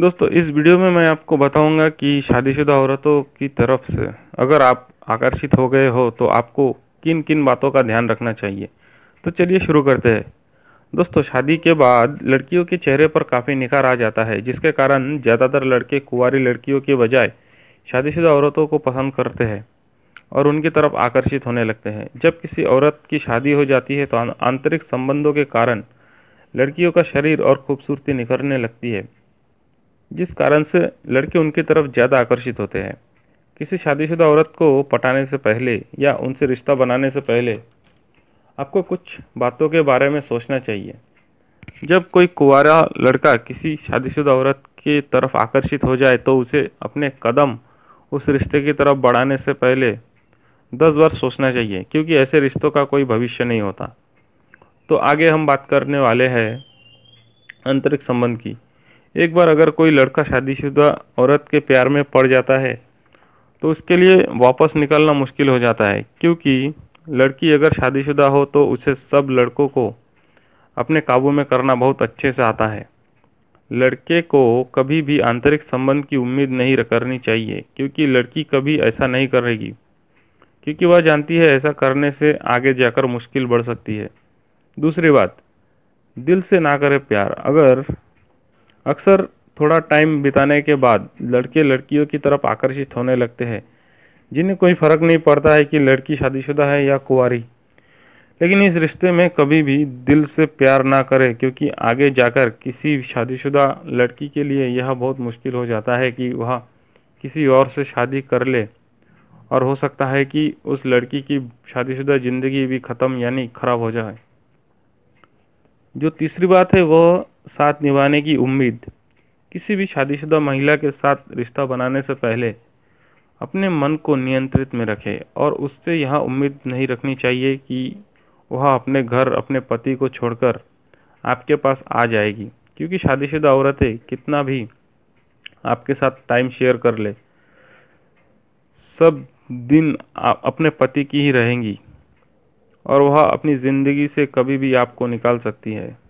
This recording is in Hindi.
दोस्तों इस वीडियो में मैं आपको बताऊंगा कि शादीशुदा औरतों की तरफ से अगर आप आकर्षित हो गए हो तो आपको किन किन बातों का ध्यान रखना चाहिए तो चलिए शुरू करते हैं दोस्तों शादी के बाद लड़कियों के चेहरे पर काफ़ी निखार आ जाता है जिसके कारण ज़्यादातर लड़के कुंवारी लड़कियों के बजाय शादीशुदा औरतों को पसंद करते हैं और उनकी तरफ आकर्षित होने लगते हैं जब किसी औरत की शादी हो जाती है तो आंतरिक संबंधों के कारण लड़कियों का शरीर और खूबसूरती निखरने लगती है जिस कारण से लड़के उनकी तरफ ज़्यादा आकर्षित होते हैं किसी शादीशुदा औरत को पटाने से पहले या उनसे रिश्ता बनाने से पहले आपको कुछ बातों के बारे में सोचना चाहिए जब कोई कुंवारा लड़का किसी शादीशुदा औरत की तरफ आकर्षित हो जाए तो उसे अपने कदम उस रिश्ते की तरफ बढ़ाने से पहले दस बार सोचना चाहिए क्योंकि ऐसे रिश्तों का कोई भविष्य नहीं होता तो आगे हम बात करने वाले हैं आंतरिक संबंध की एक बार अगर कोई लड़का शादीशुदा औरत के प्यार में पड़ जाता है तो उसके लिए वापस निकलना मुश्किल हो जाता है क्योंकि लड़की अगर शादीशुदा हो तो उसे सब लड़कों को अपने काबू में करना बहुत अच्छे से आता है लड़के को कभी भी आंतरिक संबंध की उम्मीद नहीं करनी चाहिए क्योंकि लड़की कभी ऐसा नहीं करेगी क्योंकि वह जानती है ऐसा करने से आगे जाकर मुश्किल बढ़ सकती है दूसरी बात दिल से ना करे प्यार अगर अक्सर थोड़ा टाइम बिताने के बाद लड़के लड़कियों की तरफ आकर्षित होने लगते हैं जिन्हें कोई फ़र्क नहीं पड़ता है कि लड़की शादीशुदा है या कुंवारी लेकिन इस रिश्ते में कभी भी दिल से प्यार ना करें क्योंकि आगे जाकर किसी शादीशुदा लड़की के लिए यह बहुत मुश्किल हो जाता है कि वह किसी और से शादी कर ले और हो सकता है कि उस लड़की की शादीशुदा ज़िंदगी भी ख़त्म यानी ख़राब हो जाए जो तीसरी बात है वह साथ निभाने की उम्मीद किसी भी शादीशुदा महिला के साथ रिश्ता बनाने से पहले अपने मन को नियंत्रित में रखें और उससे यह उम्मीद नहीं रखनी चाहिए कि वह अपने घर अपने पति को छोड़कर आपके पास आ जाएगी क्योंकि शादीशुदा औरतें कितना भी आपके साथ टाइम शेयर कर ले सब दिन आप अपने पति की ही रहेंगी और वह अपनी ज़िंदगी से कभी भी आपको निकाल सकती है